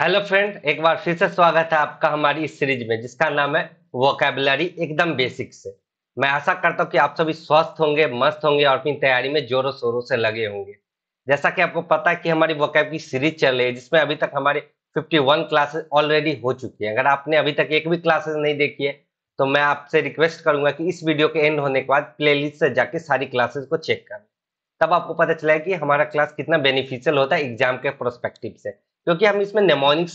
hello friend एक बार फिर से स्वागत है आपका हमारी इस सीरीज में जिसका नाम है वोकेबलरी एकदम बेसिक से मैं आशा करता हूँ कि आप सभी स्वस्थ होंगे मस्त होंगे और अपनी तैयारी में जोरों शोरों से लगे होंगे जैसा कि आपको पता है कि हमारी वोकेब की सीरीज चल रही है जिसमें अभी तक हमारे 51 क्लासेस ऑलरेडी हो चुकी है अगर आपने अभी तक एक भी क्लासेस नहीं देखी है तो मैं आपसे रिक्वेस्ट करूंगा कि इस वीडियो के एंड होने के बाद प्लेलिस्ट से जाके सारी क्लासेस को चेक करें तब आपको पता चला कि हमारा क्लास कितना बेनिफिशियल होता है एग्जाम के प्रोस्पेक्टिव से क्योंकि हम इसमें नेमोनिक्स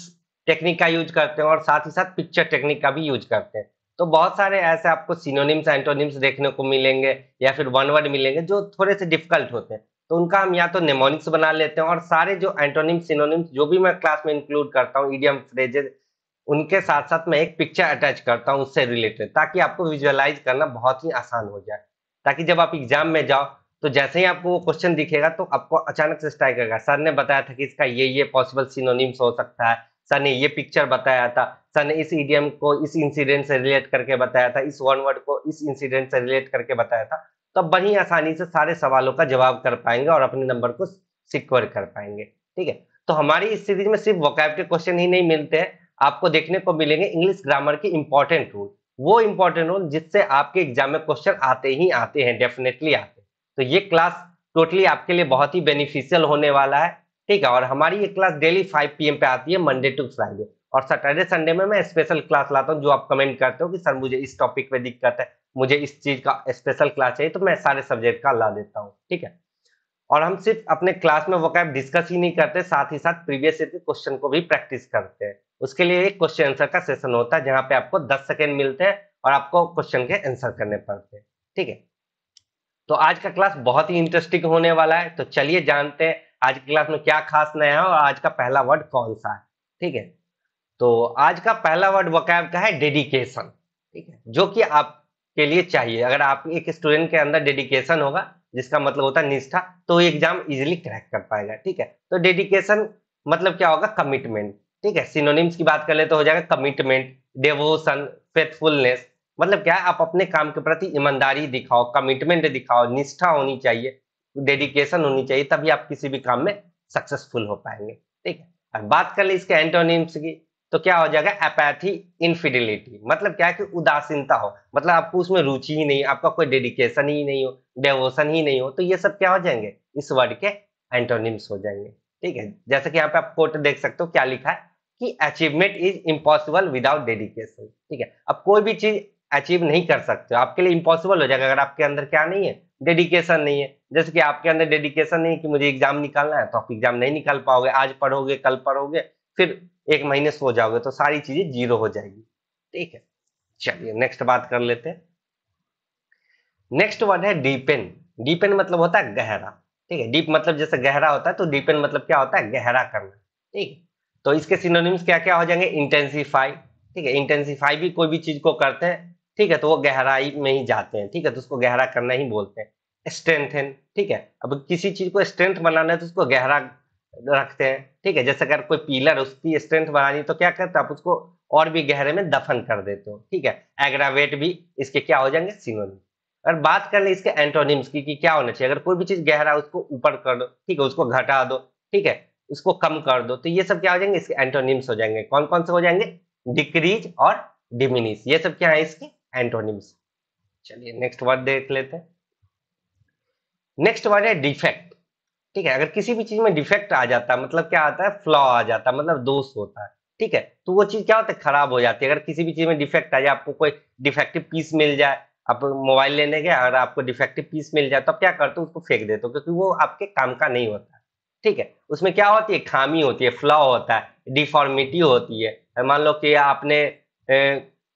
टेक्निक का यूज करते हैं और साथ ही साथ पिक्चर टेक्निक का भी यूज करते हैं तो बहुत सारे ऐसे आपको सिनोनिम्स एंटोनिम्स देखने को मिलेंगे या फिर वन वर्ड मिलेंगे जो थोड़े से डिफिकल्ट होते हैं तो उनका हम या तो नेमोनिक्स बना लेते हैं और सारे जो एंटोनिम्स सिनोनिम्स जो भी मैं क्लास में इंक्लूड करता हूँ ईडियम फ्रेजेज उनके साथ साथ मैं एक पिक्चर अटैच करता हूँ उससे रिलेटेड ताकि आपको विजुअलाइज करना बहुत ही आसान हो जाए ताकि जब आप एग्जाम में जाओ तो जैसे ही आपको वो क्वेश्चन दिखेगा तो आपको अचानक से स्ट्राइक करेगा सर ने बताया था कि इसका ये ये पॉसिबल सिनोनिम्स हो सकता है सर ने ये पिक्चर बताया था सर ने इस ईडीएम को इस इंसिडेंट से रिलेट करके बताया था इस वन वर्ड को इस इंसिडेंट से रिलेट करके बताया था तो बड़ी आसानी से सारे सवालों का जवाब कर पाएंगे और अपने नंबर को सिक्योर कर पाएंगे ठीक है तो हमारी इस सीरीज में सिर्फ वोकैब के क्वेश्चन ही नहीं मिलते हैं आपको देखने को मिलेंगे इंग्लिश ग्रामर के इंपॉर्टेंट रूल वो इंपॉर्टेंट रूल जिससे आपके एग्जाम में क्वेश्चन आते ही आते हैं डेफिनेटली आते हैं तो ये क्लास टोटली आपके लिए बहुत ही बेनिफिशियल होने वाला है ठीक है और हमारी ये क्लास डेली 5 पीएम पे आती है मंडे टू फ्राइडे और सैटरडे संडे में मैं स्पेशल क्लास लाता हूँ जो आप कमेंट करते हो कि सर मुझे इस टॉपिक पे दिक्कत है मुझे इस चीज का स्पेशल क्लास चाहिए तो मैं सारे सब्जेक्ट का ला देता हूँ ठीक है और हम सिर्फ अपने क्लास में वो कैब डिस्कस ही नहीं करते साथ ही साथ प्रीवियस ईयर के क्वेश्चन को भी प्रैक्टिस करते हैं उसके लिए एक क्वेश्चन आंसर का सेशन होता है जहाँ पे आपको दस सेकेंड मिलते हैं और आपको क्वेश्चन के आंसर करने पड़ते हैं ठीक है तो आज का क्लास बहुत ही इंटरेस्टिंग होने वाला है तो चलिए जानते हैं आज की क्लास में क्या खास नया है और आज का पहला वर्ड कौन सा है ठीक है तो आज का पहला वर्ड वकैब का है डेडिकेशन ठीक है जो कि आपके लिए चाहिए अगर आप एक स्टूडेंट के अंदर डेडिकेशन होगा जिसका मतलब होता है निष्ठा तो एग्जाम इजिली क्रैक कर पाएगा ठीक है तो डेडिकेशन मतलब क्या होगा कमिटमेंट ठीक है सिनोनिम्स की बात कर ले तो हो जाएगा कमिटमेंट डेवोशन फेथफुलनेस मतलब क्या है आप अपने काम के प्रति ईमानदारी दिखाओ कमिटमेंट दिखाओ निष्ठा होनी चाहिए डेडिकेशन होनी चाहिए तभी आप किसी भी काम में सक्सेसफुल हो पाएंगे ठीक है और बात कर ले इसके एंटोनिम्स की तो क्या हो जाएगा एपैथी इनफिडिलिटी मतलब क्या है कि उदासीनता हो मतलब आपको उसमें रुचि ही नहीं आपका कोई डेडिकेशन ही नहीं हो डेवोशन ही नहीं हो तो ये सब क्या हो जाएंगे इस वर्ड के एंटोनिम्स हो जाएंगे ठीक है जैसे कि यहाँ पे आप कोट देख सकते हो क्या लिखा है कि achievement is impossible without dedication ठीक है अब कोई भी चीज अचीव नहीं कर सकते आपके लिए इम्पॉसिबल हो जाएगा अगर आपके अंदर क्या नहीं है डेडिकेशन नहीं है जैसे कि आपके अंदर डेडिकेशन नहीं है कि मुझे एग्जाम निकालना है तो आप एग्जाम नहीं निकाल पाओगे आज पढ़ोगे कल पढ़ोगे फिर एक महीने सो जाओगे तो सारी चीजें जीरो हो जाएगी ठीक है चलिए नेक्स्ट बात कर लेते हैं नेक्स्ट वर्ड है डीपेन डीपेन मतलब होता है गहरा ठीक है डीप मतलब जैसे गहरा होता है तो डीपेन मतलब क्या होता है गहरा करना ठीक है तो इसके सिनोनिम्स क्या क्या हो जाएंगे इंटेंसीफाई ठीक है इंटेंसीफाई भी कोई भी चीज को करते हैं ठीक है तो वो गहराई में ही जाते हैं ठीक है तो उसको गहरा करना ही बोलते हैं स्ट्रेंथन ठीक है अब किसी चीज को स्ट्रेंथ बनाना है तो उसको गहरा रखते हैं ठीक है जैसे अगर कोई पीलर उसकी स्ट्रेंथ बनानी तो क्या करते आप उसको और भी गहरे में दफन कर देते हो ठीक है एग्रावेट भी इसके क्या हो जाएंगे सिनोनिम अगर बात कर ले इसके एंटोनिम्स की कि क्या होना चाहिए अगर कोई भी चीज गहरा उसको ऊपर कर दो ठीक है उसको घटा दो ठीक है उसको कम कर दो तो ये सब क्या हो जाएंगे इसके एंटोनिम्स हो जाएंगे कौन कौन से हो जाएंगे डिक्रीज और डिमिनिश ये सब क्या है इसकी एंटोनिम्स चलिए नेक्स्ट वर्ड देख लेते हैं नेक्स्ट वर्ड है डिफेक्ट ठीक है अगर किसी भी चीज में डिफेक्ट आ जाता है मतलब क्या आता है फ्लॉ आ जाता है मतलब दोष होता है ठीक है तो वो चीज क्या होता है खराब हो जाती है अगर किसी भी चीज में डिफेक्ट आ जाए आपको कोई डिफेक्टिव पीस मिल जाए आप मोबाइल लेने गए अगर आपको डिफेक्टिव पीस मिल जाए तो आप क्या करते हो उसको फेंक देते हो क्योंकि वो आपके काम का नहीं होता ठीक है उसमें क्या होती है खामी होती है फ्लॉ होता है डिफॉर्मिटी होती है मान लो कि आपने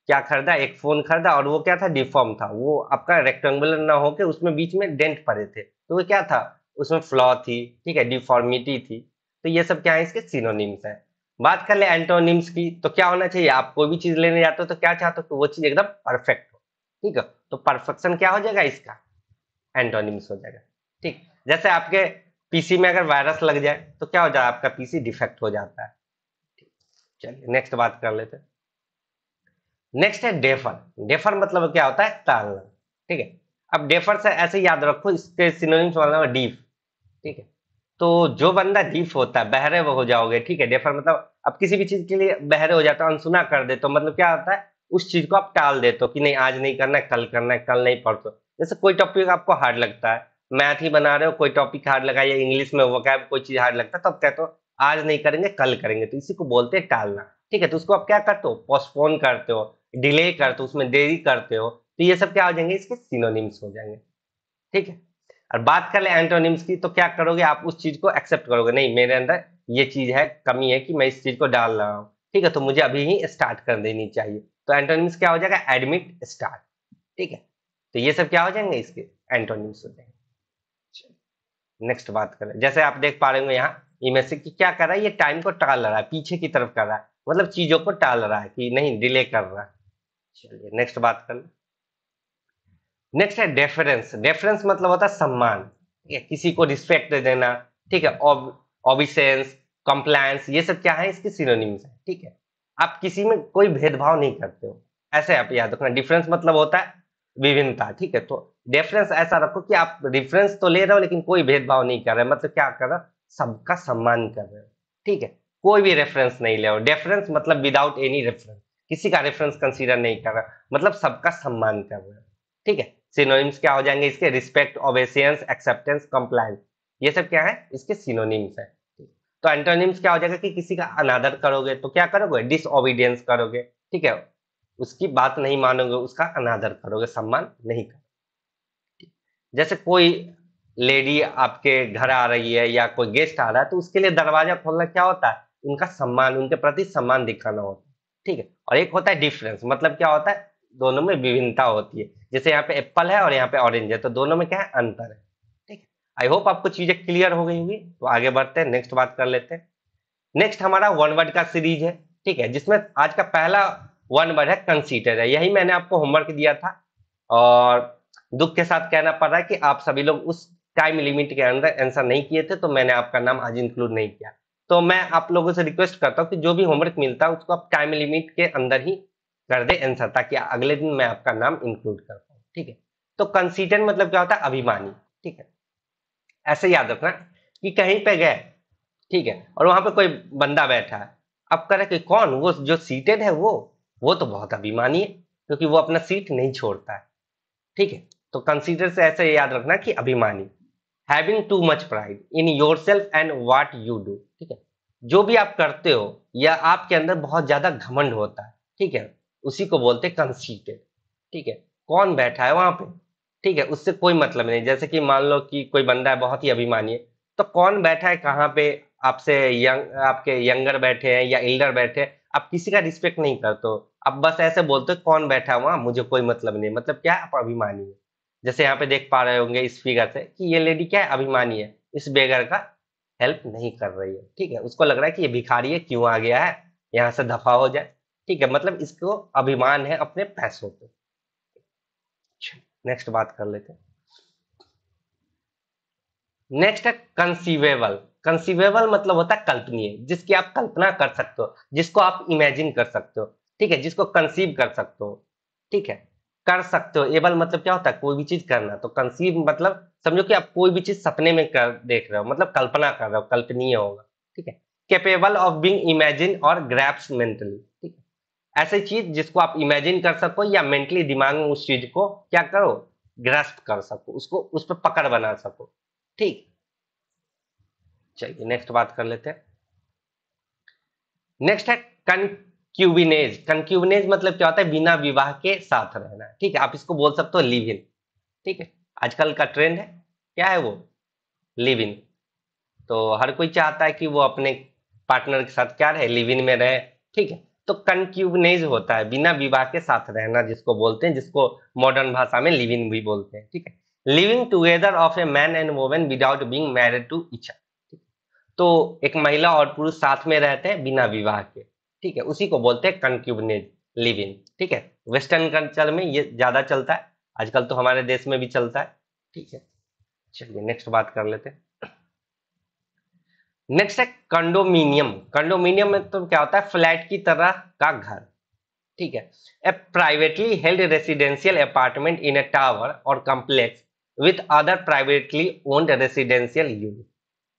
क्या खरीदा एक फोन खरीदा और वो क्या था डिफॉर्म था वो आपका रेक्टेंगुलर ना होके उसमें बीच में डेंट पड़े थे तो वो क्या था उसमें फ्लॉ थी ठीक है डिफॉर्मिटी थी तो ये सब क्या है इसके सिनोनिम्स है बात कर ले एंटोनिम्स की तो क्या होना चाहिए आप कोई भी चीज लेने जाते हो तो क्या चाहते हो कि वो चीज एकदम परफेक्ट हो ठीक है तो परफेक्शन क्या हो जाएगा इसका एंटोनिम्स हो जाएगा ठीक जैसे आपके पीसी में अगर वायरस लग जाए तो क्या हो जाए आपका पीसी डिफेक्ट हो जाता है चलिए नेक्स्ट बात कर लेते हैं नेक्स्ट है डेफर डेफर मतलब क्या होता है टालना ठीक है अब डेफर से ऐसे याद रखो इसके सिनोनिम्स वाला डीफ ठीक है तो जो बंदा डीफ होता है बहरे वो हो जाओगे ठीक है डेफर मतलब अब किसी भी चीज के लिए बहरे हो जाता है अनसुना कर दे तो मतलब क्या होता है उस चीज को आप टाल देते हो कि नहीं आज नहीं करना है कल करना है कल नहीं पढ़ते जैसे कोई टॉपिक आपको हार्ड लगता है मैथ ही बना रहे हो कोई टॉपिक हार्ड लगा या इंग्लिश में वकैब कोई चीज हार्ड लगता है तो आप कहते हो आज नहीं करेंगे कल करेंगे तो इसी को बोलते हैं टालना ठीक है तो उसको आप क्या करते हो पोस्टपोन करते हो डिले करते हो उसमें देरी करते हो तो ये सब क्या हो जाएंगे इसके सिनोनिम्स हो जाएंगे ठीक है और बात कर ले एंटोनिम्स की तो क्या करोगे आप उस चीज को एक्सेप्ट करोगे नहीं मेरे अंदर ये चीज है कमी है कि मैं इस चीज को डाल रहा हूँ ठीक है तो मुझे अभी ही स्टार्ट कर देनी चाहिए तो एंटोनिम्स क्या हो जाएगा एडमिट स्टार्ट ठीक है तो ये सब क्या हो जाएंगे इसके एंटोनिम्स हो जाएंगे नेक्स्ट बात करें जैसे आप देख पा रहे हो यहाँ इमेज से कि क्या कर रहा है ये टाइम को टाल रहा है पीछे की तरफ कर रहा है मतलब चीजों को टाल रहा है कि नहीं डिले कर रहा है चलिए नेक्स्ट बात कर नेक्स्ट है डेफरेंस डेफरेंस मतलब होता है सम्मान है किसी को रिस्पेक्ट दे देना ठीक है ऑबिसेंस कंप्लायंस ये सब क्या है इसके सिनोनिम्स है ठीक है आप किसी में कोई भेदभाव नहीं करते हो ऐसे आप याद रखना डिफरेंस मतलब होता है विभिन्नता ठीक है तो डिफरेंस ऐसा रखो कि आप डिफरेंस तो ले रहे हो लेकिन कोई भेदभाव नहीं कर रहे मतलब क्या कर रहे सबका सम्मान कर रहे हो ठीक है कोई भी रेफरेंस नहीं ले रहे हो डेफरेंस मतलब विदाउट एनी रेफरेंस किसी का रेफरेंस कंसीडर नहीं कर रहा मतलब सबका सम्मान कर रहा है ठीक है सिनोनिम्स क्या हो जाएंगे इसके रिस्पेक्ट ओबेसियंस एक्सेप्टेंस कंप्लायंस ये सब क्या है इसके सिनोनिम्स है तो एंटोनिम्स क्या हो जाएगा कि किसी का अनादर करोगे तो क्या करोगे डिसओबीडियंस करोगे ठीक है उसकी बात नहीं मानोगे उसका अनादर करोगे सम्मान नहीं करोगे जैसे कोई लेडी आपके घर आ रही है या कोई गेस्ट आ रहा है तो उसके लिए दरवाजा खोलना क्या होता है उनका सम्मान उनके प्रति सम्मान दिखाना होता है ठीक है और एक होता है डिफरेंस मतलब क्या होता है दोनों में विभिन्नता होती है जैसे यहाँ पे एप्पल है और यहाँ पे ऑरेंज है तो दोनों में क्या है अंतर है ठीक है आई होप आपको चीजें क्लियर हो गई होगी तो आगे बढ़ते हैं नेक्स्ट बात कर लेते हैं नेक्स्ट हमारा वन वर्ड का सीरीज है ठीक है जिसमें आज का पहला वन वर्ड है कंसीडर है यही मैंने आपको होमवर्क दिया था और दुख के साथ कहना पड़ रहा है कि आप सभी लोग उस टाइम लिमिट के अंदर आंसर नहीं किए थे तो मैंने आपका नाम आज इंक्लूड नहीं किया तो मैं आप लोगों से रिक्वेस्ट करता हूँ कि जो भी होमवर्क मिलता है उसको आप टाइम लिमिट के अंदर ही कर दे आंसर ताकि अगले दिन मैं आपका नाम इंक्लूड कर पाऊँ ठीक है तो कंसीडेंट मतलब क्या होता है अभिमानी ठीक है ऐसे याद रखना कि कहीं पे गए ठीक है और वहां पे कोई बंदा बैठा है अब कह रहे कि कौन वो जो सीटेड है वो वो तो बहुत अभिमानी है क्योंकि वो अपना सीट नहीं छोड़ता है ठीक है तो कंसीडर से ऐसे याद रखना कि अभिमानी having too much pride in yourself and what you do ठीक है जो भी आप करते हो या आपके अंदर बहुत ज्यादा घमंड होता है ठीक है उसी को बोलते हैं कंसीटेड ठीक है कौन बैठा है वहां पे ठीक है उससे कोई मतलब नहीं जैसे कि मान लो कि कोई बंदा है बहुत ही अभिमानी है तो कौन बैठा है कहाँ पे आपसे यंग आपके यंगर बैठे हैं या एल्डर बैठे हैं आप किसी का रिस्पेक्ट नहीं करते हो आप बस ऐसे बोलते हो कौन बैठा है वहाँ मुझे कोई मतलब नहीं मतलब क्या आप अभिमानी है जैसे यहाँ पे देख पा रहे होंगे इस फिगर से कि ये लेडी क्या है अभिमानी है इस बेगर का हेल्प नहीं कर रही है ठीक है उसको लग रहा है कि ये भिखारी है क्यों आ गया है यहाँ से दफा हो जाए ठीक है मतलब इसको अभिमान है अपने पैसों पर नेक्स्ट अच्छा, बात कर लेते हैं नेक्स्ट है कंसीवेबल कंसीवेबल मतलब होता है कल्पनीय जिसकी आप कल्पना कर सकते हो जिसको आप इमेजिन कर सकते हो ठीक है जिसको कंसीव कर सकते हो ठीक है कर सकते हो एबल मतलब क्या होता है कोई भी चीज करना तो कंसीव मतलब समझो कि आप कोई भी चीज सपने में कर देख रहे हो मतलब कल्पना कर रहे हो कल्पनीय होगा ठीक है कैपेबल ऑफ बींग इमेजिन और ग्रैप्स मेंटली ठीक है ऐसी चीज जिसको आप इमेजिन कर सको या मेंटली दिमाग में उस चीज को क्या करो ग्रेस्प कर सको उसको उस पर पकड़ बना सको ठीक चलिए नेक्स्ट बात कर लेते हैं नेक्स्ट है क्यूबिनेज कंक्यूबिनेज मतलब क्या होता है बिना विवाह के साथ रहना ठीक है आप इसको बोल सकते हो लिव इन ठीक है आजकल का ट्रेंड है क्या है वो लिव इन तो हर कोई चाहता है कि वो अपने पार्टनर के साथ क्या रहे लिव इन में रहे ठीक है तो कंक्यूबनेज होता है बिना विवाह के साथ रहना जिसको बोलते हैं जिसको मॉडर्न भाषा में इन भी बोलते हैं ठीक है living together of a man and women without being married to each तो एक महिला और पुरुष साथ में रहते हैं बिना विवाह के ठीक है उसी को बोलते हैं कंक्यूबनेज लिव इन ठीक है वेस्टर्न कल्चर में ये ज्यादा चलता है आजकल तो हमारे देश में भी चलता है ठीक है चलिए नेक्स्ट बात कर लेते हैं नेक्स्ट है कंडोमिनियम कंडोमिनियम में तो क्या होता है फ्लैट की तरह का घर ठीक है a privately held residential apartment in a tower और complex with other privately owned residential unit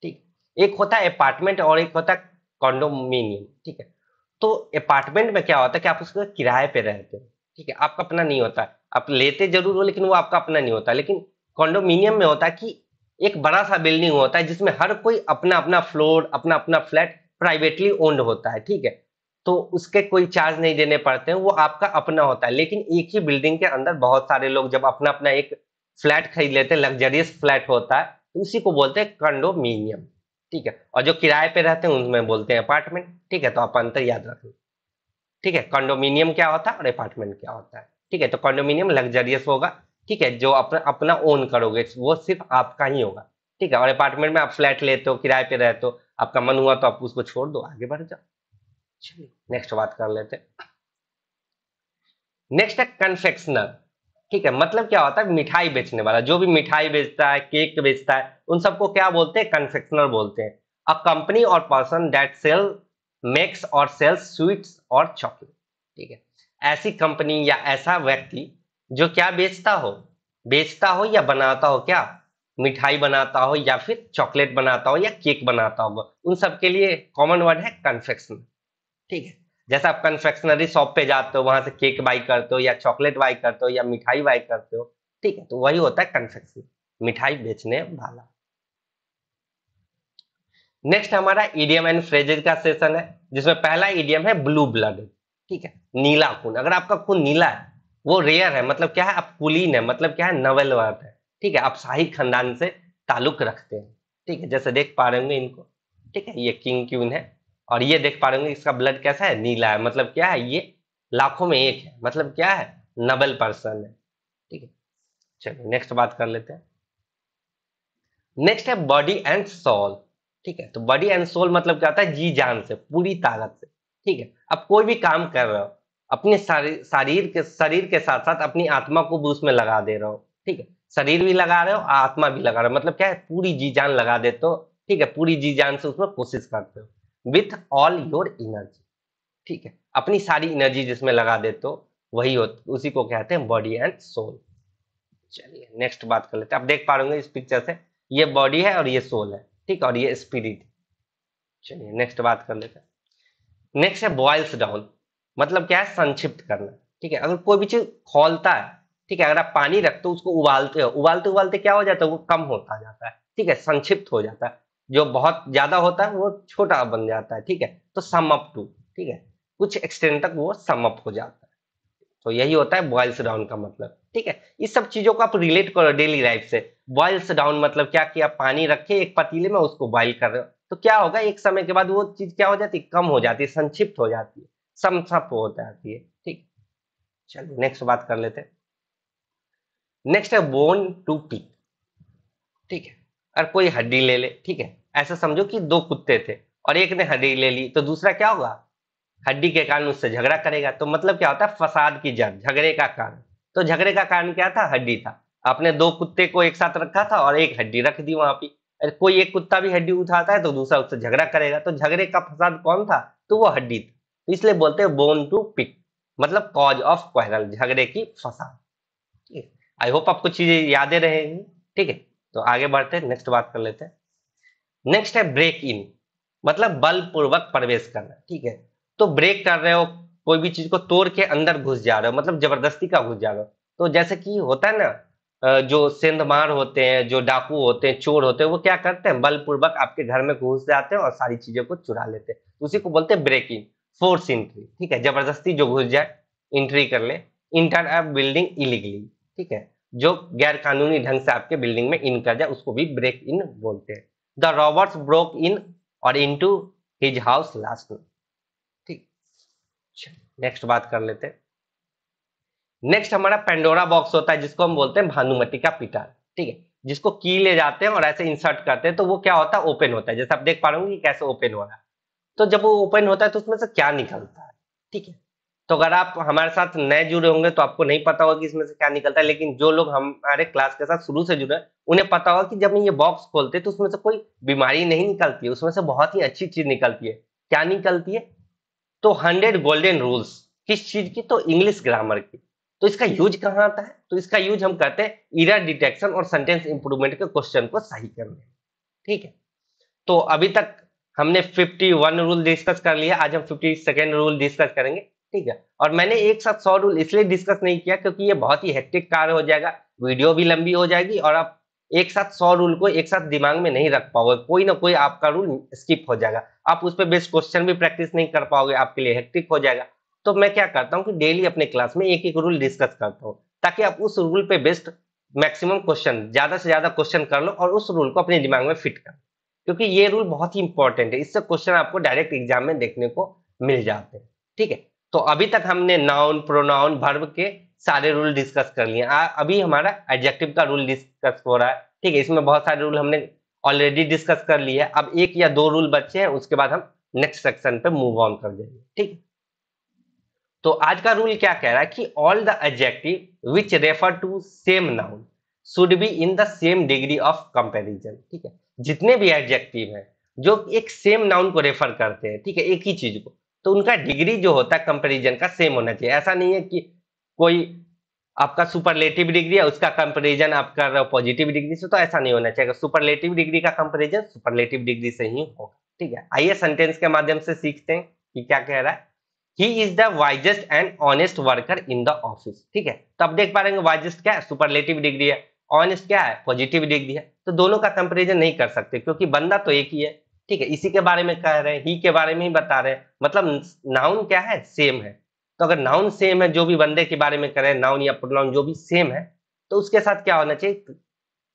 ठीक एक होता है अपार्टमेंट और एक होता है कॉन्डोमिनियम ठीक है तो अपार्टमेंट में क्या होता है कि आप उसके किराए पे रहते हो ठीक है आपका अपना नहीं होता आप लेते जरूर हो लेकिन वो आपका अपना नहीं होता लेकिन कॉन्डोमिनियम में होता है कि एक बड़ा सा बिल्डिंग होता है जिसमें हर कोई अपना अपना फ्लोर अपना अपना फ्लैट प्राइवेटली ओन्ड होता है ठीक है तो उसके कोई चार्ज नहीं देने पड़ते हैं वो आपका अपना होता है लेकिन एक ही बिल्डिंग के अंदर बहुत सारे लोग जब अपना अपना एक फ्लैट खरीद लेते हैं लग्जरियस फ्लैट होता है तो उसी को बोलते हैं कंडोमिनियम ठीक है और जो किराए पे रहते हैं उनमें बोलते हैं अपार्टमेंट ठीक है तो आप अंतर याद रखें ठीक है कॉन्डोमिनियम क्या होता है और अपार्टमेंट क्या होता है ठीक है तो कॉन्डोमिनियम लग्जरियस होगा ठीक है जो अपना अपना ओन करोगे वो सिर्फ आपका ही होगा ठीक है और अपार्टमेंट में आप फ्लैट लेते हो किराए पे रहते हो आपका मन हुआ तो आप उसको छोड़ दो आगे बढ़ जाओ चलिए नेक्स्ट बात कर लेते हैं नेक्स्ट है कन्फेक्शनर ठीक है मतलब क्या होता है मिठाई बेचने वाला जो भी मिठाई बेचता है केक बेचता है उन सबको क्या बोलते हैं कन्फेक्शनर बोलते हैं अ कंपनी और पर्सन दैट सेल मेक्स और सेल्स स्वीट्स और चॉकलेट ठीक है ऐसी कंपनी या ऐसा व्यक्ति जो क्या बेचता हो बेचता हो या बनाता हो क्या मिठाई बनाता हो या फिर चॉकलेट बनाता हो या केक बनाता हो उन सबके लिए कॉमन वर्ड है कन्फेक्शन ठीक है जैसे आप कन्फेक्शनरी शॉप पे जाते हो वहां से केक बाई करते हो या चॉकलेट बाई करते हो या मिठाई बाई करते हो ठीक है तो वही होता है कन्फेक्शन मिठाई बेचने वाला नेक्स्ट हमारा इडियम एंड फ्रेजेज का सेशन है जिसमें पहला इडियम है ब्लू ब्लड ठीक है नीला खून अगर आपका खून नीला है वो रेयर है मतलब क्या है आप कुलीन है मतलब क्या है नवल वर्त है ठीक है आप शाही खानदान से ताल्लुक रखते हैं ठीक है जैसे देख पा रहे होंगे इनको ठीक है ये किंग क्यून है और ये देख पा रहे होंगे इसका ब्लड कैसा है नीला है मतलब क्या है ये लाखों में एक है मतलब क्या है नबल पर्सन है ठीक है चलिए नेक्स्ट बात कर लेते हैं नेक्स्ट है बॉडी एंड सोल ठीक है तो बॉडी एंड सोल मतलब क्या होता है जी जान से पूरी ताकत से ठीक है अब कोई भी काम कर रहे हो अपने शरीर के शरीर के साथ साथ अपनी आत्मा को भी उसमें लगा दे रहे हो ठीक है शरीर भी लगा रहे हो आत्मा भी लगा रहे हो मतलब क्या है पूरी जी जान लगा देते हो ठीक है पूरी जी जान से उसमें कोशिश करते हो विथ ऑल योर एनर्जी ठीक है अपनी सारी एनर्जी जिसमें लगा दे तो वही हो उसी को कहते हैं बॉडी एंड सोल चलिए नेक्स्ट बात कर लेते हैं आप देख पा रहे इस पिक्चर से ये बॉडी है और ये सोल है ठीक है और ये स्पिरिट चलिए नेक्स्ट बात कर लेते हैं नेक्स्ट है बॉयल्स डाउन मतलब क्या है संक्षिप्त करना ठीक है अगर कोई भी चीज खोलता है ठीक है अगर आप पानी रखते हो उसको उबालते हो उबालते उबालते क्या हो जाता है वो कम होता जाता है ठीक है संक्षिप्त हो जाता है जो बहुत ज्यादा होता है वो छोटा बन जाता है ठीक है तो सम अप टू ठीक है कुछ एक्सटेंड तक वो सम अप हो जाता है तो यही होता है बॉयल्स डाउन का मतलब ठीक है इस सब चीजों को आप रिलेट करो डेली लाइफ से बॉयल्स डाउन मतलब क्या कि आप पानी रखे एक पतीले में उसको बॉइल कर रहे हो तो क्या होगा एक समय के बाद वो चीज क्या हो जाती है कम हो जाती है संक्षिप्त हो जाती है समसप हो जाती है ठीक चलो नेक्स्ट बात कर लेते हैं नेक्स्ट है बोन टू पिक ठीक है और कोई हड्डी ले ले ठीक है ऐसा समझो कि दो कुत्ते थे और एक ने हड्डी ले ली तो दूसरा क्या होगा हड्डी के कारण उससे झगड़ा करेगा तो मतलब क्या होता है फसाद की जड़ झगड़े का कारण तो झगड़े का कारण क्या था हड्डी था आपने दो कुत्ते को एक साथ रखा था और एक हड्डी रख दी वहां पर कोई एक कुत्ता भी हड्डी उठाता है तो दूसरा उससे झगड़ा करेगा तो झगड़े का फसाद कौन था तो वो हड्डी था तो इसलिए बोलते हैं बोन टू पिक मतलब कॉज ऑफ क्वारल झगड़े की फसाद आई होप आपको चीजें यादें रहेंगी ठीक है तो आगे बढ़ते हैं नेक्स्ट बात कर लेते हैं नेक्स्ट है ब्रेक इन मतलब बलपूर्वक प्रवेश करना ठीक है तो ब्रेक कर रहे हो कोई भी चीज को तोड़ के अंदर घुस जा रहे हो मतलब जबरदस्ती का घुस जा रहे हो तो जैसे कि होता है ना जो सेंधमार होते हैं जो डाकू होते हैं चोर होते हैं वो क्या करते हैं बलपूर्वक आपके घर में घुस जाते हैं और सारी चीजों को चुरा लेते हैं तो उसी को बोलते हैं ब्रेक इन फोर्स इंट्री ठीक है जबरदस्ती जो घुस जाए इंट्री कर ले इंटर बिल्डिंग इलीगली ठीक है जो गैर कानूनी ढंग से आपके बिल्डिंग में इन कर जाए उसको भी ब्रेक इन बोलते हैं द रॉबर्ट्स ब्रोक इन और into his house last ठीक नेक्स्ट अच्छा, बात कर लेते हैं नेक्स्ट हमारा पेंडोरा बॉक्स होता है जिसको हम बोलते हैं भानुमति का पिटार ठीक है जिसको की ले जाते हैं और ऐसे इंसर्ट करते हैं तो वो क्या होता है ओपन होता है जैसे आप देख पा रहे कैसे ओपन हो रहा है तो जब वो ओपन होता है तो उसमें से क्या निकलता है ठीक है तो अगर आप हमारे साथ नए जुड़े होंगे तो आपको नहीं पता होगा कि इसमें से क्या निकलता है लेकिन जो लोग हमारे क्लास के साथ शुरू से जुड़े उन्हें पता होगा कि जब ये बॉक्स खोलते हैं तो उसमें से कोई बीमारी नहीं निकलती है उसमें से बहुत ही अच्छी चीज निकलती है क्या निकलती है तो हंड्रेड गोल्डन रूल्स किस चीज की तो इंग्लिश ग्रामर की तो इसका यूज कहाँ आता है तो इसका यूज हम करते हैं इरा डिटेक्शन और सेंटेंस इंप्रूवमेंट के क्वेश्चन को सही करने ठीक है तो अभी तक हमने 51 रूल डिस्कस कर लिया आज हम 52 रूल डिस्कस करेंगे ठीक है और मैंने एक साथ सौ रूल इसलिए डिस्कस नहीं किया क्योंकि ये बहुत ही हेक्टिक कार्य हो जाएगा वीडियो भी लंबी हो जाएगी और आप एक साथ सौ रूल को एक साथ दिमाग में नहीं रख पाओगे कोई ना कोई आपका रूल स्किप हो जाएगा आप उस पर बेस्ट क्वेश्चन भी प्रैक्टिस नहीं कर पाओगे आपके लिए हेक्टिक हो जाएगा तो मैं क्या करता हूँ कि डेली अपने क्लास में एक एक रूल डिस्कस करता हूँ ताकि आप उस रूल पे बेस्ट मैक्सिमम क्वेश्चन ज्यादा से ज्यादा क्वेश्चन कर लो और उस रूल को अपने दिमाग में फिट कर क्योंकि ये रूल बहुत ही इंपॉर्टेंट है इससे क्वेश्चन आपको डायरेक्ट एग्जाम में देखने को मिल जाते हैं ठीक है तो अभी तक हमने नाउन प्रोनाउन भर्व के सारे रूल डिस्कस कर लिए अभी हमारा एडजेक्टिव का रूल डिस्कस हो रहा है ठीक है इसमें बहुत सारे रूल हमने ऑलरेडी डिस्कस कर लिए अब एक या दो रूल बचे हैं उसके बाद हम नेक्स्ट सेक्शन पे मूव ऑन कर देंगे ठीक तो आज का रूल क्या कह रहा है कि all the adjective which refer to same noun should be in the same degree of comparison ठीक है जितने भी एडजेक्टिव है जो एक सेम नाउन को रेफर करते हैं ठीक है एक ही चीज को तो उनका डिग्री जो होता है कंपेरिजन का सेम होना चाहिए ऐसा नहीं है कि कोई आपका सुपरलेटिव डिग्री है उसका कंपेरिजन आप कर रहे हो पॉजिटिव डिग्री से तो ऐसा नहीं होना चाहिए सुपरलेटिव डिग्री का कंपेरिजन सुपरलेटिव डिग्री से ही होगा ठीक है आइए सेंटेंस के माध्यम से सीखते हैं कि क्या कह रहा है he is the wisest and honest worker in the office ठीक है तो आप देख पा रहे हैं वाइजेस्ट क्या है सुपरलेटिव डिग्री है ऑनेस्ट क्या है पॉजिटिव डिग्री है तो दोनों का कंपेरिजन नहीं कर सकते क्योंकि बंदा तो एक ही है ठीक है इसी के बारे में कह रहे हैं ही के बारे में ही बता रहे हैं मतलब नाउन क्या है सेम है तो अगर नाउन सेम है जो भी बंदे के बारे में करें नाउन या प्रोनाउन जो भी सेम है तो उसके साथ क्या होना चाहिए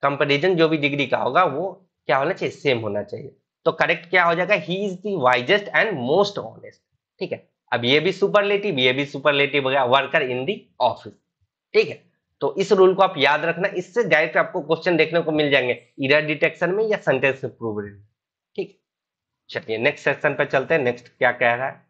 कंपेरिजन जो भी डिग्री का होगा वो क्या होना चाहिए सेम होना चाहिए तो करेक्ट क्या हो जाएगा he is the wisest and most honest ठीक है अब ये भी सुपरलेटिव ये भी सुपरलेटिव हो गया वर्कर इन दी ऑफिस ठीक है तो इस रूल को आप याद रखना इससे डायरेक्ट आपको क्वेश्चन देखने को मिल जाएंगे इरर डिटेक्शन में या सेंटेंस इंप्रूवमेंट चलिए नेक्स्ट सेशन पर चलते हैं नेक्स्ट क्या कह रहा है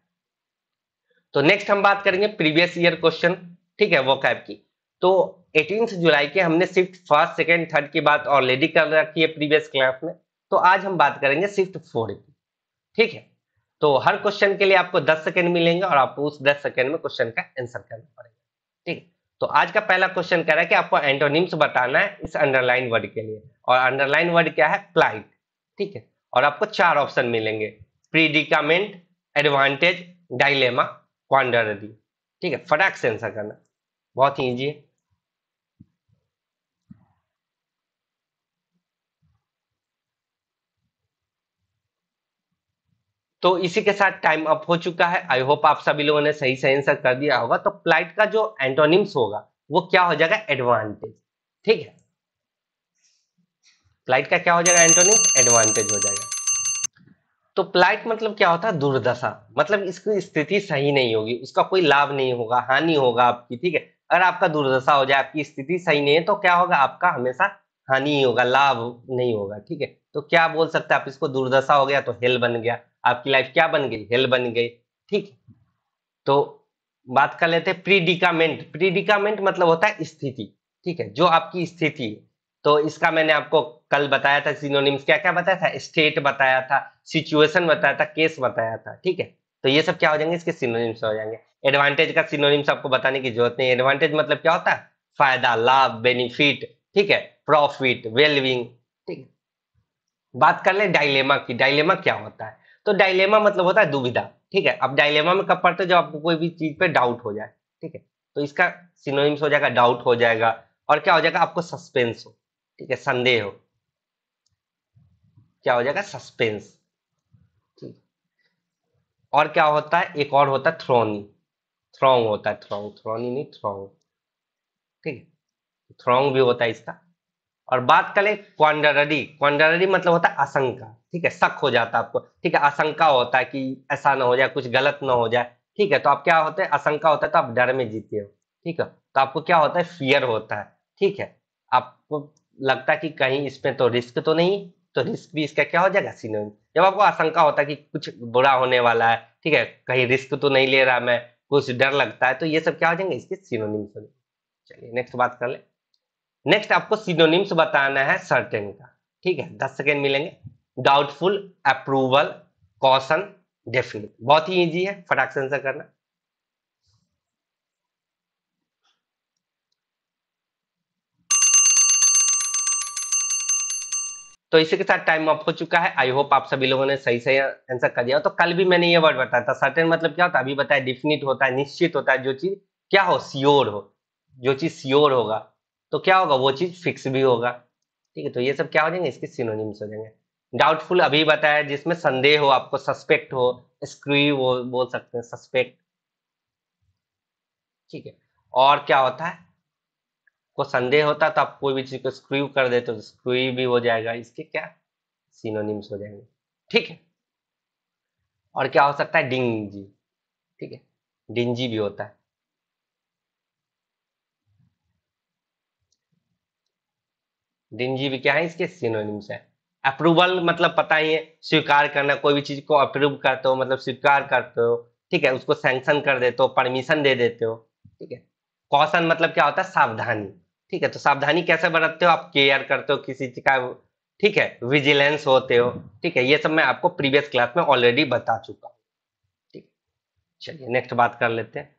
तो नेक्स्ट हम बात करेंगे प्रीवियस ईयर क्वेश्चन ठीक है वो कैब की तो 18 जुलाई के हमने शिफ्ट फर्स्ट सेकेंड थर्ड की बात ऑलरेडी कर रखी है प्रीवियस क्लास में तो आज हम बात करेंगे शिफ्ट फोर की ठीक है तो हर क्वेश्चन के लिए आपको 10 सेकेंड मिलेंगे और आपको उस 10 सेकेंड में क्वेश्चन का आंसर करना पड़ेगा ठीक है तो आज का पहला क्वेश्चन कह रहा है कि आपको एंटोनिम्स बताना है इस अंडरलाइन वर्ड के लिए और अंडरलाइन वर्ड क्या है प्लाइट ठीक है और आपको चार ऑप्शन मिलेंगे प्रीडिकामेंट एडवांटेज डाइलेमा क्वांडरडी ठीक है फटाक से आंसर करना बहुत ही इजी है तो इसी के साथ टाइम अप हो चुका है आई होप आप सभी लोगों ने सही सही आंसर कर दिया होगा तो प्लाइट का जो एंटोनिम्स होगा वो क्या हो जाएगा एडवांटेज ठीक है प्लाइट का क्या हो जाएगा एंटोनिम एडवांटेज हो जाएगा तो प्लाइट मतलब क्या होता है दुर्दशा मतलब इसकी स्थिति सही नहीं होगी उसका कोई लाभ नहीं होगा हानि होगा आपकी ठीक है अगर आपका दुर्दशा हो जाए आपकी स्थिति सही नहीं है तो क्या होगा आपका हमेशा हानि होगा लाभ नहीं होगा ठीक है तो क्या बोल सकते आप इसको दुर्दशा हो गया तो हेल बन गया आपकी लाइफ क्या बन गई हेल बन गई ठीक तो बात कर लेते हैं प्रीडिकामेंट प्रीडिकामेंट मतलब होता है स्थिति ठीक है जो आपकी स्थिति तो इसका मैंने आपको कल बताया था सिनोनिम्स क्या क्या बताया था स्टेट बताया था सिचुएशन बताया था केस बताया था ठीक है तो ये सब क्या हो जाएंगे इसके सिनोनिम्स हो जाएंगे एडवांटेज का सिनोनिम्स आपको बताने की जरूरत नहीं एडवांटेज मतलब क्या होता है फायदा लाभ बेनिफिट ठीक है प्रॉफिट वेलविंग ठीक है बात कर ले डायलेमा की डायलेमा क्या होता है तो डायलेमा मतलब होता है दुविधा ठीक है अब डायलेमा में कब पड़ते हो जब आपको कोई भी चीज पे डाउट हो जाए ठीक है तो इसका सिनोनिम्स हो जाएगा डाउट हो जाएगा और क्या हो जाएगा आपको सस्पेंस हो ठीक है संदेह क्या हो जाएगा सस्पेंस और क्या होता है एक और होता है थ्रोनी थ्रोंग होता है थ्रोंग थ्रोनी नहीं थ्रोंग ठीक है थ्रोंग भी होता है इसका और बात करें क्वांडररी क्वांडररी मतलब होता है आशंका ठीक है शक हो जाता है आपको ठीक है आशंका होता है कि ऐसा ना हो जाए कुछ गलत ना हो जाए ठीक है तो आप क्या होते हैं आशंका होता है तो आप डर में जीते हो ठीक है तो आपको क्या होता है फियर होता है ठीक है आपको लगता कि कहीं इसमें तो रिस्क तो नहीं तो रिस्क भी इसका क्या हो जाएगा सिनोनिम जब आपको आशंका होता है कि कुछ बुरा होने वाला है ठीक है कहीं रिस्क तो नहीं ले रहा मैं कुछ डर लगता है तो ये सब क्या हो जाएंगे इसके सिनोनिम्स चलिए नेक्स्ट बात कर ले नेक्स्ट आपको सिनोनिम्स बताना है सर्टेन का ठीक है दस सेकेंड मिलेंगे डाउटफुल अप्रूवल कॉशन डेफिनेट बहुत ही ईजी है फटाक से आंसर करना तो इसी के साथ टाइम अप हो चुका है आई होप आप सभी लोगों ने सही सही आंसर कर दिया तो कल भी मैंने ये वर्ड बताया था सर्टेन मतलब क्या होता है अभी बताया डिफिनिट होता है निश्चित होता है जो चीज क्या हो सियोर हो जो चीज सियोर होगा तो क्या होगा वो चीज फिक्स भी होगा ठीक है तो ये सब क्या हो जाएंगे इसके सिनोनिम्स हो जाएंगे डाउटफुल अभी बताया जिसमें संदेह हो आपको सस्पेक्ट हो स्क्री वो बोल सकते हैं सस्पेक्ट ठीक है और क्या होता है आपको संदेह होता तो आप कोई भी चीज को स्क्रू कर दे तो स्क्रू भी हो जाएगा इसके क्या सिनोनिम्स हो जाएंगे ठीक है और क्या हो सकता है डिंगजी ठीक है डिंजी भी होता है डिंजी भी क्या है इसके सिनोनिम्स है अप्रूवल मतलब पता ही है स्वीकार करना कोई भी चीज को अप्रूव करते हो मतलब स्वीकार करते हो ठीक है उसको सैंक्शन कर देते हो परमिशन दे देते हो ठीक है कौशन मतलब क्या होता है सावधानी ठीक है तो सावधानी कैसे बरतते हो आप केयर करते हो किसी का ठीक है विजिलेंस होते हो ठीक है ये सब मैं आपको प्रीवियस क्लास में ऑलरेडी बता चुका ठीक चलिए नेक्स्ट बात कर लेते हैं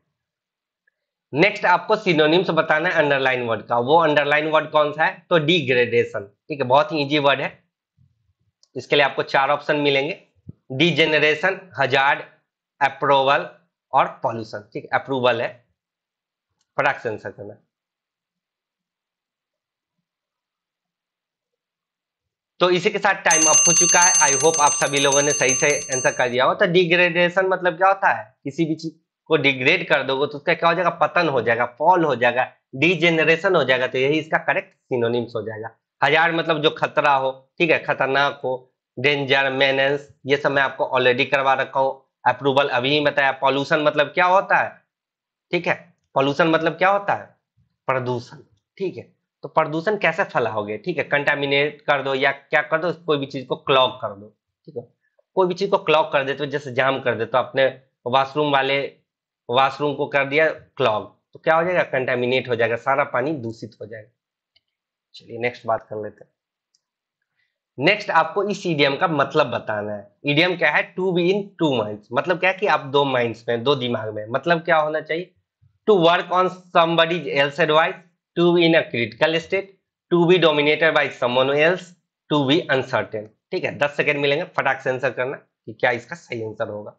नेक्स्ट आपको सिनोनिम्स बताना है अंडरलाइन वर्ड का वो अंडरलाइन वर्ड कौन सा है तो डिग्रेडेशन ठीक है बहुत ही इजी वर्ड है इसके लिए आपको चार ऑप्शन मिलेंगे डिजेनरेशन हजार्ड अप्रूवल और पॉल्यूशन ठीक है अप्रूवल है प्रोडक्शन सकना तो इसी के साथ टाइम अप हो चुका है आई होप आप सभी लोगों ने सही से आंसर कर दिया हो तो डिग्रेडेशन मतलब क्या होता है किसी भी चीज को डिग्रेड कर दोगे तो उसका क्या हो जाएगा पतन हो जाएगा फॉल हो जाएगा डिजेनरेशन हो जाएगा तो यही इसका करेक्ट सिनोनिम्स हो जाएगा हजार मतलब जो खतरा हो ठीक है खतरनाक हो डेंजर मेनेंस ये सब मैं आपको ऑलरेडी करवा रखा हूँ अप्रूवल अभी ही बताया पॉल्यूशन मतलब क्या होता है ठीक है पॉल्यूशन मतलब क्या होता है प्रदूषण ठीक है तो प्रदूषण कैसे फैलाओगे ठीक है कंटामिनेट कर दो या क्या कर दो कोई भी चीज को क्लॉग कर दो ठीक है कोई भी चीज को क्लॉग कर देते तो जैसे जाम कर दे तो अपने वॉशरूम वाले वॉशरूम को कर दिया क्लॉग तो क्या हो जाएगा कंटामिनेट हो जाएगा सारा पानी दूषित हो जाएगा चलिए नेक्स्ट बात कर लेते हैं नेक्स्ट आपको इस ईडीएम का मतलब बताना है ईडीएम क्या है to be in two mind मतलब क्या है कि आप दो माइंड्स में दो दिमाग में मतलब क्या होना चाहिए to work on somebody's else advice to be in a critical state to be dominated by someone else to be uncertain ठीक है दस सेकेंड मिलेंगे फटाक से आंसर करना कि क्या इसका सही आंसर होगा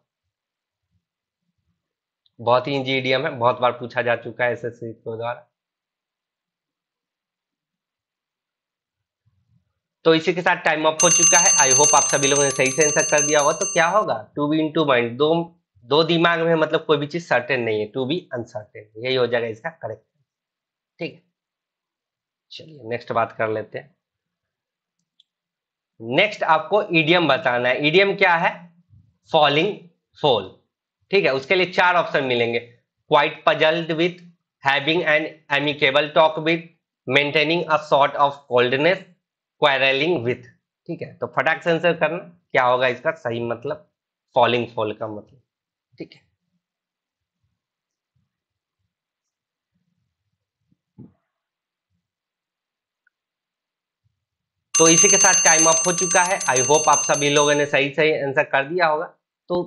बहुत ही इंजीडियम है बहुत बार पूछा जा चुका है एसएससी के द्वारा तो इसी के साथ टाइम अप हो चुका है आई होप आप सभी लोगों ने सही से आंसर कर दिया होगा तो क्या होगा to be in two mind दो दो दिमाग में मतलब कोई भी चीज सर्टेन नहीं है टू बी अनसर्टेन यही हो जाएगा इसका करेक्ट ठीक चलिए नेक्स्ट बात कर लेते हैं नेक्स्ट आपको ईडीएम बताना है ईडीएम क्या है फॉलिंग फॉल ठीक है उसके लिए चार ऑप्शन मिलेंगे quite puzzled with having and amicable talk with maintaining a sort of coldness quarrelling with ठीक है तो फटाक सेंसर करना क्या होगा इसका सही मतलब फॉलिंग फॉल का मतलब ठीक है तो इसी के साथ टाइम अप हो चुका है आई होप आप सभी लोगों ने सही सही आंसर कर दिया होगा तो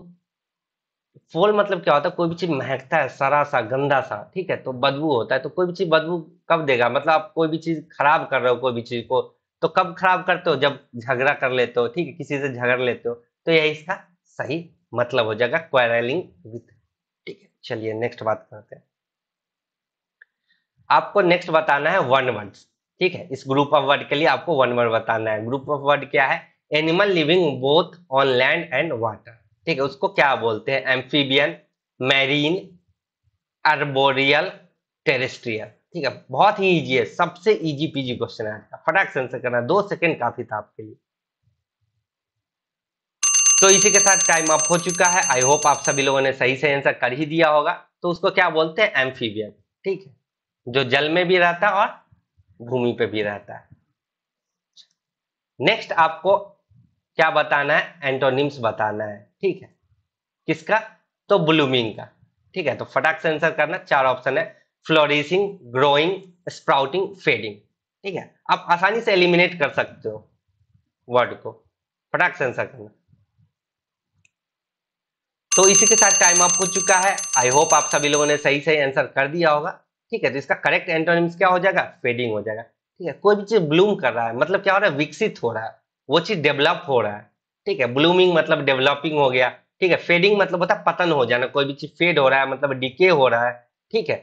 फोल मतलब क्या होता है कोई भी चीज महकता है सरा सा गंदा सा ठीक है तो बदबू होता है तो कोई भी चीज बदबू कब देगा मतलब आप कोई भी चीज खराब कर रहे हो कोई भी चीज को तो कब खराब करते हो जब झगड़ा कर लेते हो ठीक है किसी से झगड़ लेते हो तो यही इसका सही मतलब हो जाएगा क्वारलिंग विथ ठीक है चलिए नेक्स्ट बात करते हैं आपको नेक्स्ट बताना है वन वर्ड्स ठीक है इस ग्रुप ऑफ वर्ड के लिए आपको वन वर्ड बताना है ग्रुप ऑफ वर्ड क्या है animal living both on land and water ठीक है उसको क्या बोलते हैं एम्फीबियन मैरीन अर्बोरियल टेरेस्ट्रियल ठीक है बहुत ही इजी है सबसे इजी पीजी क्वेश्चन है फटाक से आंसर करना दो सेकेंड काफी था आपके लिए तो इसी के साथ टाइम अप हो चुका है आई होप आप सभी लोगों ने सही से आंसर कर ही दिया होगा तो उसको क्या बोलते हैं एम्फीबियन ठीक है जो जल में भी रहता है और भूमि पे भी रहता है नेक्स्ट आपको क्या बताना है एंटोनिम्स बताना है ठीक है किसका तो ब्लूमिंग का ठीक है तो फटाक से आंसर करना चार ऑप्शन है फ्लोरिशिंग ग्रोइंग स्प्राउटिंग फेडिंग ठीक है आप आसानी से एलिमिनेट कर सकते हो वर्ड को फटाक से आंसर करना तो इसी के साथ टाइम अप हो चुका है आई होप आप सभी लोगों ने सही सही आंसर कर दिया होगा ठीक है तो इसका करेक्ट एंटोनिम्स क्या हो जाएगा फेडिंग हो जाएगा ठीक है कोई भी चीज ब्लूम कर रहा है मतलब क्या हो रहा है विकसित हो रहा है वो चीज डेवलप हो रहा है ठीक है ब्लूमिंग मतलब डेवलपिंग हो गया ठीक है फेडिंग मतलब होता है पतन हो जाना कोई भी चीज फेड हो रहा है मतलब डिके हो रहा है ठीक है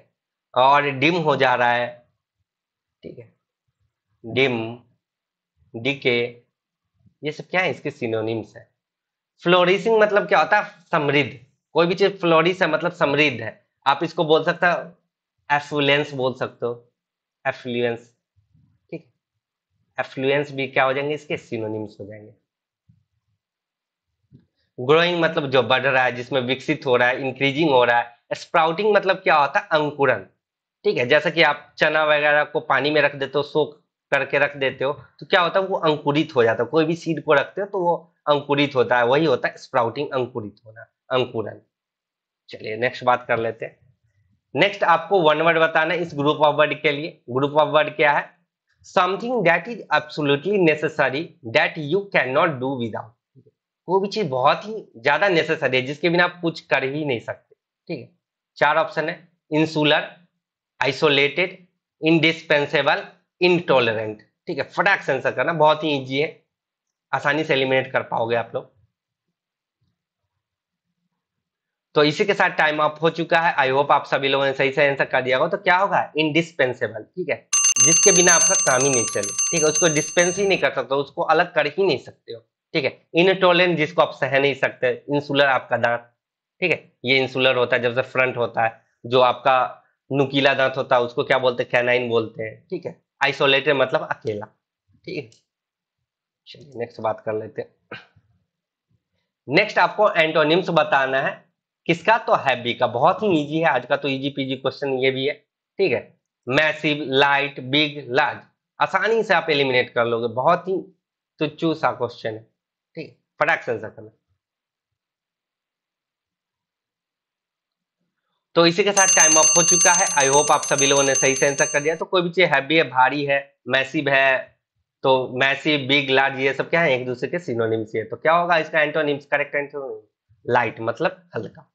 और डिम हो जा रहा है ठीक है डिम डिके ये सब क्या है इसके सिनोनिम्स है फ्लोरिसिंग मतलब क्या होता है समृद्ध कोई भी चीज फ्लोरिस है मतलब समृद्ध है आप इसको बोल सकते हैं एफ्लुएंस बोल सकते हो एफ्लुएंस ठीक एफ्लुएंस भी क्या हो जाएंगे इसके सिनोनिम्स हो जाएंगे ग्रोइंग मतलब जो बढ़ रहा है जिसमें विकसित हो रहा है इंक्रीजिंग हो रहा है स्प्राउटिंग मतलब क्या होता है अंकुरन ठीक है जैसा कि आप चना वगैरह को पानी में रख देते हो सोख करके रख देते हो तो क्या होता है वो अंकुरित हो जाता है कोई भी सीड को रखते हो तो वो अंकुरित होता है वही होता है स्प्राउटिंग अंकुरित होना अंकुरन चलिए नेक्स्ट बात कर लेते हैं नेक्स्ट आपको वन वर्ड बताना इस ग्रुप ऑफ वर्ड के लिए ग्रुप ऑफ वर्ड क्या है something that is absolutely necessary that you can not do without वो भी चीज बहुत ही ज्यादा नेसेसरी है जिसके बिना आप कुछ कर ही नहीं सकते ठीक है चार ऑप्शन है इंसुलर आइसोलेटेड इनडिस्पेंसेबल इनटॉलरेंट ठीक है फटाक सेंसर करना बहुत ही ईजी है आसानी से एलिमिनेट कर पाओगे आप लोग तो इसी के साथ टाइम अप हो चुका है आई होप आप सभी लोगों ने सही से आंसर कर दिया होगा तो क्या होगा इनडिस्पेंसेबल ठीक है जिसके बिना आपका काम ही नहीं चले ठीक है उसको डिस्पेंस ही नहीं कर सकते उसको अलग कर ही नहीं सकते हो ठीक है इनटोलेंट जिसको आप सह नहीं सकते इंसुलर आपका दांत ठीक है ये इंसुलर होता है जब से फ्रंट होता है जो आपका नुकीला दांत होता है उसको क्या बोलते हैं कैनाइन बोलते हैं ठीक है आइसोलेटेड मतलब अकेला ठीक है चलिए नेक्स्ट बात कर लेते हैं नेक्स्ट आपको एंटोनिम्स बताना है किसका तो हैबी का बहुत ही इजी है आज का तो इजी पीजी क्वेश्चन ये भी है ठीक है मैसिव लाइट बिग लार्ज आसानी से आप एलिमिनेट कर लोगे बहुत ही तुच्चू सा क्वेश्चन है ठीक फटाक से करना तो इसी के साथ टाइम अप हो चुका है आई होप आप सभी लोगों ने सही से आंसर कर दिया तो कोई भी चीज हैवी है भारी है मैसिव है तो मैसिव बिग लार्ज ये सब क्या है एक दूसरे के सिनोनिम्स है तो क्या होगा इसका एंटोनिम्स करेक्ट एंटोनिम्स लाइट मतलब हल्का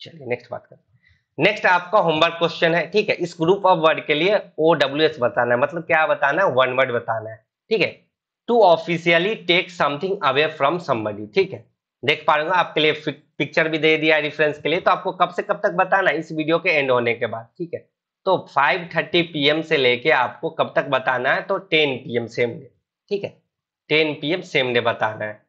चलिए नेक्स्ट बात करते हैं नेक्स्ट आपका होमवर्क क्वेश्चन है ठीक है इस ग्रुप ऑफ वर्ड के लिए ओ डब्ल्यू एस बताना है मतलब क्या बताना है वन वर्ड बताना है ठीक है to officially take something away from somebody ठीक है देख पा रहे आपके लिए पिक्चर भी दे दिया रिफरेंस के लिए तो आपको कब से कब तक बताना है इस वीडियो के एंड होने के बाद ठीक है तो 5:30 थर्टी पीएम से लेके आपको कब तक बताना है तो 10 पी एम सेम डे ठीक है 10 पी एम सेम डे बताना है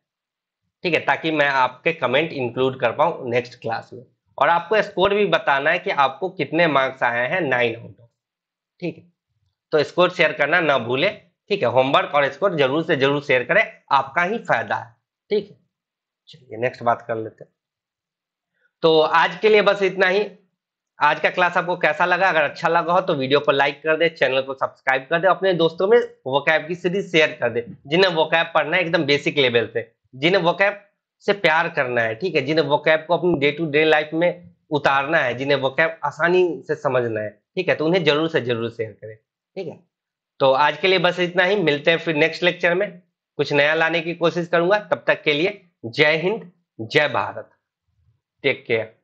ठीक है ताकि मैं आपके कमेंट इंक्लूड कर पाऊँ नेक्स्ट क्लास में और आपको स्कोर भी बताना है कि आपको कितने मार्क्स आए हैं नाइन आउट ठीक है तो स्कोर शेयर करना ना भूले ठीक है होमवर्क और स्कोर जरूर से जरूर शेयर करें आपका ही फायदा है ठीक है चलिए नेक्स्ट बात कर लेते हैं तो आज के लिए बस इतना ही आज का क्लास आपको कैसा लगा अगर अच्छा लगा हो तो वीडियो को लाइक कर दे चैनल को सब्सक्राइब कर दे अपने दोस्तों में कैब की सीरीज शेयर कर दे जिन्हें कैब पढ़ना है एकदम बेसिक लेवल से जिन्हें कैब से प्यार करना है ठीक है जिन्हें वो कैब को अपनी डे टू डे लाइफ में उतारना है जिन्हें वो कैब आसानी से समझना है ठीक है तो उन्हें जरूर से जरूर शेयर करें ठीक है तो आज के लिए बस इतना ही मिलते हैं फिर नेक्स्ट लेक्चर में कुछ नया लाने की कोशिश करूंगा तब तक के लिए जय हिंद जय भारत टेक केयर